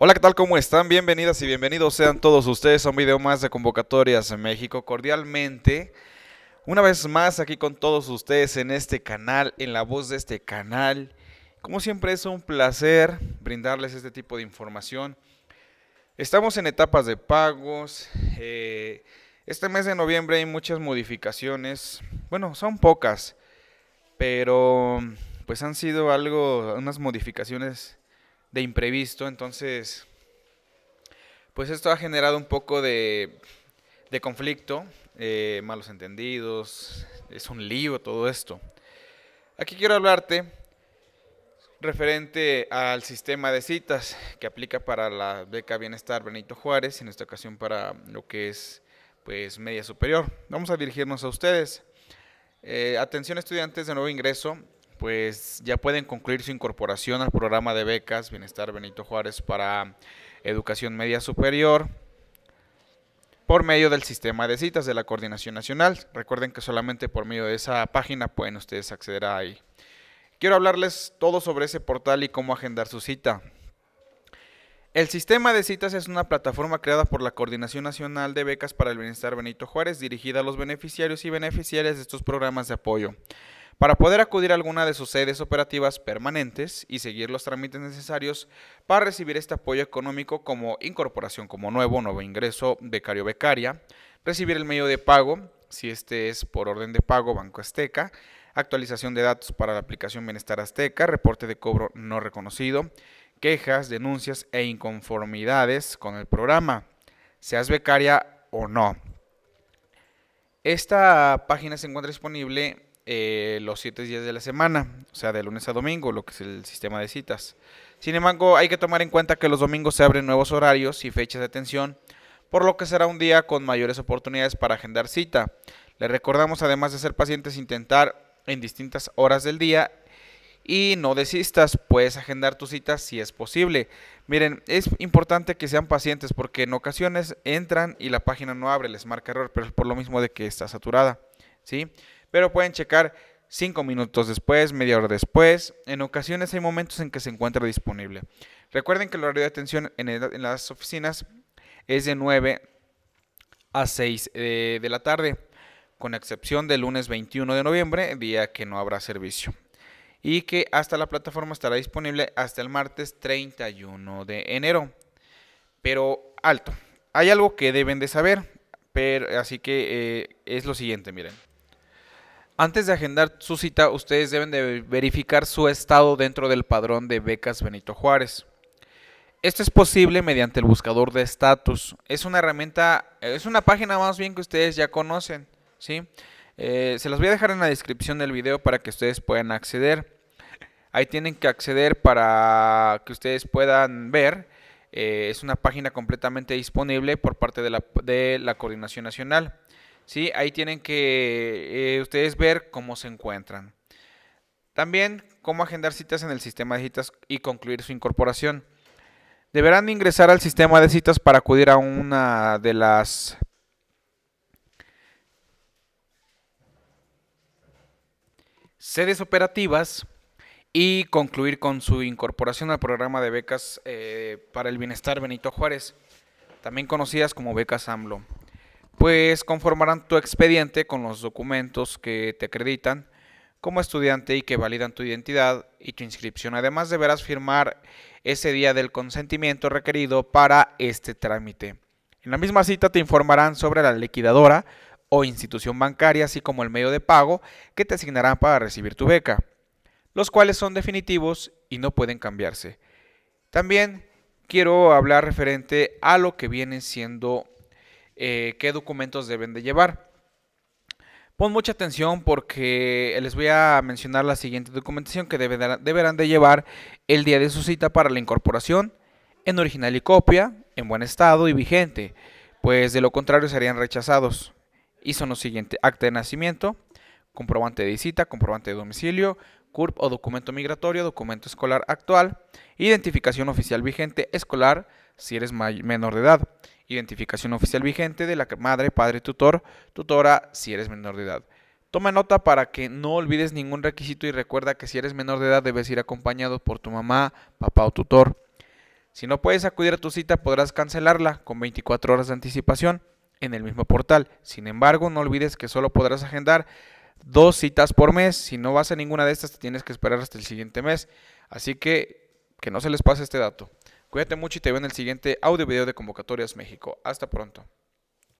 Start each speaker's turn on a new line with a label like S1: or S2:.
S1: Hola, ¿qué tal? ¿Cómo están? Bienvenidas y bienvenidos sean todos ustedes a un video más de Convocatorias en México. Cordialmente, una vez más aquí con todos ustedes en este canal, en la voz de este canal. Como siempre es un placer brindarles este tipo de información. Estamos en etapas de pagos. Eh, este mes de noviembre hay muchas modificaciones. Bueno, son pocas, pero pues han sido algo, unas modificaciones de imprevisto. Entonces, pues esto ha generado un poco de, de conflicto, eh, malos entendidos, es un lío todo esto. Aquí quiero hablarte referente al sistema de citas que aplica para la beca Bienestar Benito Juárez, en esta ocasión para lo que es pues media superior. Vamos a dirigirnos a ustedes. Eh, atención estudiantes de nuevo ingreso, pues ya pueden concluir su incorporación al programa de becas Bienestar Benito Juárez para Educación Media Superior por medio del sistema de citas de la Coordinación Nacional. Recuerden que solamente por medio de esa página pueden ustedes acceder a ahí. Quiero hablarles todo sobre ese portal y cómo agendar su cita. El sistema de citas es una plataforma creada por la Coordinación Nacional de Becas para el Bienestar Benito Juárez dirigida a los beneficiarios y beneficiarias de estos programas de apoyo para poder acudir a alguna de sus sedes operativas permanentes y seguir los trámites necesarios para recibir este apoyo económico como incorporación como nuevo, nuevo ingreso, becario becaria, recibir el medio de pago, si este es por orden de pago Banco Azteca, actualización de datos para la aplicación Bienestar Azteca, reporte de cobro no reconocido, quejas, denuncias e inconformidades con el programa, seas becaria o no. Esta página se encuentra disponible eh, los siete días de la semana, o sea, de lunes a domingo, lo que es el sistema de citas. Sin embargo, hay que tomar en cuenta que los domingos se abren nuevos horarios y fechas de atención, por lo que será un día con mayores oportunidades para agendar cita. Les recordamos, además de ser pacientes, intentar en distintas horas del día y no desistas, puedes agendar tus cita si es posible. Miren, es importante que sean pacientes porque en ocasiones entran y la página no abre, les marca error, pero es por lo mismo de que está saturada, ¿sí? pero pueden checar cinco minutos después, media hora después. En ocasiones hay momentos en que se encuentra disponible. Recuerden que el horario de atención en, las oficinas es de 9 a 6 eh, de, la tarde, con excepción del lunes 21 de noviembre, día que no habrá servicio. Y que hasta la plataforma estará disponible hasta el martes 31 de enero. Pero alto, hay algo que deben de saber, así que eh, es lo siguiente, miren. Antes de agendar su cita, ustedes deben de verificar su estado dentro del padrón de becas Benito Juárez. Esto es posible mediante el buscador de estatus. Es una herramienta, es una página más bien que ustedes ya conocen, ¿sí? Eh, se las voy a dejar en la descripción del video para que ustedes puedan acceder. Ahí tienen que acceder para que ustedes puedan ver. Eh, es una página completamente disponible por parte de la Coordinación Nacional. ¿sí? Ahí tienen que eh, ustedes ver cómo se encuentran. También cómo agendar citas en el sistema de citas y concluir su incorporación. Deberán ingresar al sistema de citas para acudir a una de las sedes operativas y concluir con su incorporación al programa de becas eh, para el bienestar Benito Juárez, también conocidas como becas AMLO pues conformarán tu expediente con los documentos que te acreditan como estudiante y que validan tu identidad y tu inscripción. Además deberás firmar ese día del consentimiento requerido para este trámite. En la misma cita te informarán sobre la liquidadora o institución bancaria, así como el medio de pago que te asignarán para recibir tu beca, los cuales son definitivos y no pueden cambiarse. También quiero hablar referente a lo que viene siendo eh, qué documentos deben de llevar. Pon mucha atención porque eh, les voy a mencionar la siguiente documentación que deberán de llevar el día de su cita para la incorporación, en original y copia, en buen estado y vigente, pues de lo contrario serían rechazados. Y son los siguientes, acta de nacimiento, comprobante de visita, comprobante de domicilio, CURP o documento migratorio, documento escolar actual, identificación oficial vigente escolar si eres menor de edad, identificación oficial vigente de la madre, padre, tutor, tutora si eres menor de edad. Toma nota para que no olvides ningún requisito y recuerda que si eres menor de edad debes ir acompañado por tu mamá, papá o tutor. Si no puedes acudir a tu cita podrás cancelarla con 24 horas de anticipación en el mismo portal. Sin embargo, no olvides que solo podrás agendar dos citas por mes. Si no vas a ninguna de estas, te tienes que esperar hasta el siguiente mes. Así que que no se les pase este dato. Cuídate mucho y te veo en el siguiente audio video de Convocatorias México. Hasta pronto.